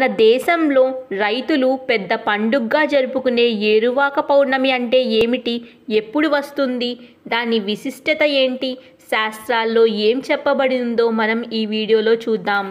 మన దేశంలో రైతులు పెద్ద పండుగగా జరుపుకునే ఏరువాక పౌర్ణమి అంటే ఏమిటి ఎప్పుడు వస్తుంది దాని విశిష్టత ఏంటి శాస్త్రాల్లో ఏం చెప్పబడిందో మనం ఈ వీడియోలో చూద్దాం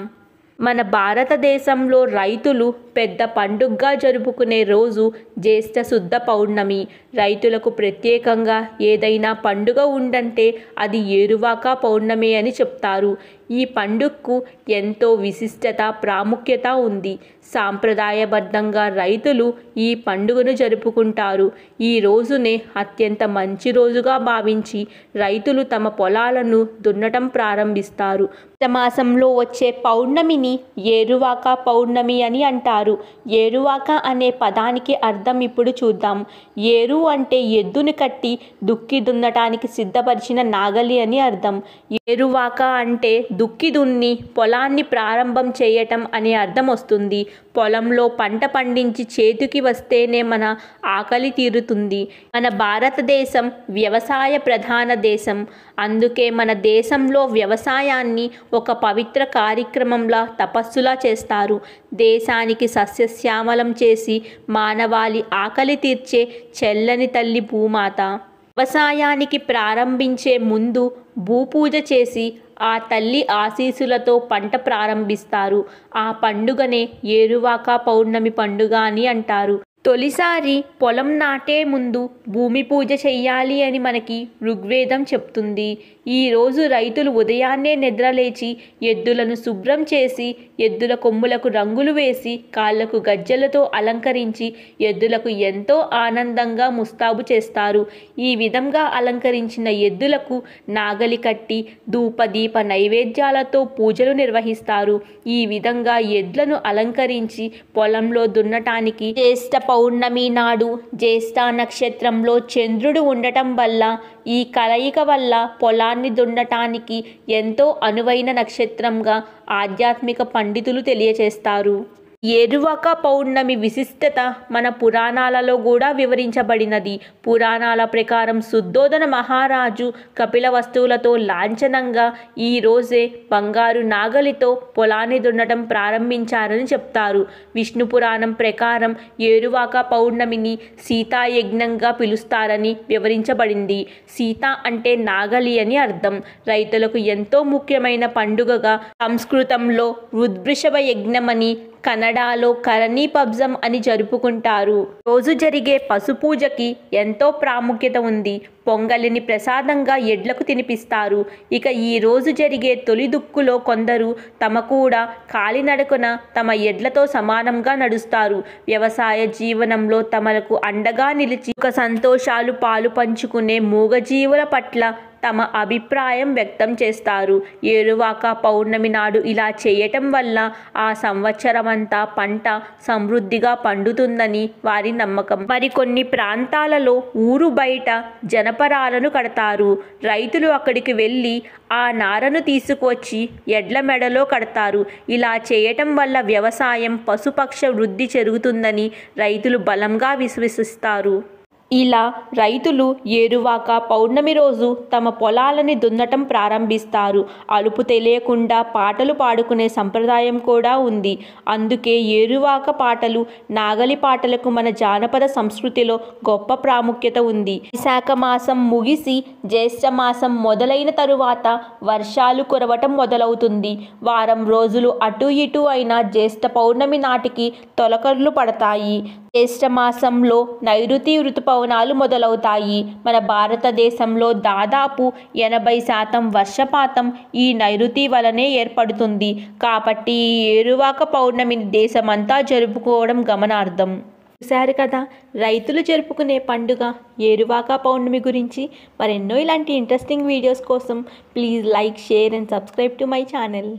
మన భారతదేశంలో రైతులు పెద్ద పండుగగా జరుపుకునే రోజు జ్యేష్ఠ శుద్ధ పౌర్ణమి రైతులకు ప్రత్యేకంగా ఏదైనా పండుగ ఉందంటే అది ఏరువాక పౌర్ణమి అని చెప్తారు ఈ పండుగకు ఎంతో విశిష్టత ప్రాముఖ్యత ఉంది సాంప్రదాయబద్ధంగా రైతులు ఈ పండుగను జరుపుకుంటారు ఈ రోజునే అత్యంత మంచి రోజుగా భావించి రైతులు తమ పొలాలను దున్నటం ప్రారంభిస్తారు మాసంలో వచ్చే పౌర్ణమిని ఏరువాక పౌర్ణమి అని అంటారు అంటారు ఏరువాక అనే పదానికి అర్థం ఇప్పుడు చూద్దాం ఏరు అంటే ఎద్దును కట్టి దుక్కి దున్నటానికి సిద్ధపరిచిన నాగలి అని అర్థం ఏరువాక అంటే దుక్కి దున్ని పొలాన్ని ప్రారంభం చేయటం అనే అర్థం వస్తుంది పొలంలో పంట పండించి చేతికి వస్తేనే మన ఆకలి తీరుతుంది మన భారతదేశం వ్యవసాయ ప్రధాన దేశం అందుకే మన దేశంలో వ్యవసాయాన్ని ఒక పవిత్ర కార్యక్రమంలా తపస్సులా చేస్తారు దేశానికి సస్యశ్యామలం చేసి మానవాళి ఆకలి తీర్చే చెల్లని తల్లి భూమాత వ్యవసాయానికి ప్రారంభించే ముందు భూపూజ చేసి ఆ తల్లి ఆశీసులతో పంట ప్రారంభిస్తారు ఆ పండుగనే ఏరువాక పౌర్ణమి పండుగ అని అంటారు తొలిసారి పొలం నాటే ముందు భూమి పూజ చెయ్యాలి అని మనకి ఋగ్వేదం చెప్తుంది ఈరోజు రైతులు ఉదయాన్నే నిద్రలేచి ఎద్దులను శుభ్రం చేసి ఎద్దుల కొమ్ములకు రంగులు వేసి కాళ్లకు గజ్జలతో అలంకరించి ఎద్దులకు ఎంతో ఆనందంగా ముస్తాబు చేస్తారు ఈ విధంగా అలంకరించిన ఎద్దులకు నాగలి కట్టి ధూపదీప నైవేద్యాలతో పూజలు నిర్వహిస్తారు ఈ విధంగా ఎద్లను అలంకరించి పొలంలో దున్నటానికి చేష్ట పౌర్ణమి నాడు జ్యేష్ఠ నక్షత్రంలో చంద్రుడు ఉండటం వల్ల ఈ కలయిక వల్ల పొలాన్ని దున్నటానికి ఎంతో అనువైన నక్షత్రంగా ఆధ్యాత్మిక పండితులు తెలియచేస్తారు ఎరువక పౌర్ణమి విశిష్టత మన పురాణాలలో కూడా వివరించబడినది పురాణాల ప్రకారం శుద్ధోదన మహారాజు కపిల వస్తువులతో లాంఛనంగా ఈ రోజే బంగారు నాగలితో పొలాన్ని దున్నడం ప్రారంభించారని చెప్తారు విష్ణు పురాణం ప్రకారం ఏరువాక పౌర్ణమిని సీతాయజ్ఞంగా పిలుస్తారని వివరించబడింది సీత అంటే నాగలి అని అర్థం రైతులకు ఎంతో ముఖ్యమైన పండుగగా సంస్కృతంలో వృద్భృషభ యజ్ఞమని కన్నడలో కరణి పబ్జం అని జరుపుకుంటారు రోజు జరిగే పశు పూజకి ఎంతో ప్రాముఖ్యత ఉంది పొంగలిని ప్రసాదంగా ఎడ్లకు తినిపిస్తారు ఇక ఈ రోజు జరిగే తొలి దుక్కులో కొందరు తమ కూడా కాలినడకన తమ ఎడ్లతో సమానంగా నడుస్తారు వ్యవసాయ జీవనంలో తమలకు అండగా నిలిచి ఒక సంతోషాలు పాలు పంచుకునే మూగజీవుల పట్ల తమ అభిప్రాయం వ్యక్తం చేస్తారు ఏరువాక పౌర్ణమి నాడు ఇలా చేయటం వల్ల ఆ సంవత్సరమంతా పంట సమృద్ధిగా పండుతుందని వారి నమ్మకం మరికొన్ని ప్రాంతాలలో ఊరు బయట జనపరాలను కడతారు రైతులు అక్కడికి వెళ్ళి ఆ నారను తీసుకొచ్చి ఎడ్ల మెడలో కడతారు ఇలా చేయటం వల్ల వ్యవసాయం పశుపక్ష వృద్ధి జరుగుతుందని రైతులు బలంగా విశ్వసిస్తారు ఇలా రైతులు ఏరువాక పౌర్ణమి రోజు తమ పొలాలని దున్నటం ప్రారంభిస్తారు అలుపు తెలియకుండా పాటలు పాడుకునే సంప్రదాయం కూడా ఉంది అందుకే ఏరువాక పాటలు నాగలి పాటలకు మన జానపద సంస్కృతిలో గొప్ప ప్రాముఖ్యత ఉంది విశాఖ మాసం ముగిసి జ్యేష్ఠ మాసం మొదలైన తరువాత వర్షాలు కురవటం మొదలవుతుంది వారం రోజులు అటు ఇటు అయిన జ్యేష్ఠ పౌర్ణమి నాటికి తొలకర్లు పడతాయి జ్యేష్ఠమాసంలో నైరుతి రుతుపవనాలు మొదలవుతాయి మన భారతదేశంలో దాదాపు ఎనభై శాతం వర్షపాతం ఈ నైరుతి వలనే ఏర్పడుతుంది కాబట్టి ఈ ఏరువాక పౌర్ణమిని దేశమంతా జరుపుకోవడం గమనార్థం చూశారు కదా రైతులు జరుపుకునే పండుగ ఏరువాక పౌర్ణమి గురించి మరెన్నో ఇలాంటి ఇంట్రెస్టింగ్ వీడియోస్ కోసం please like share and subscribe to my channel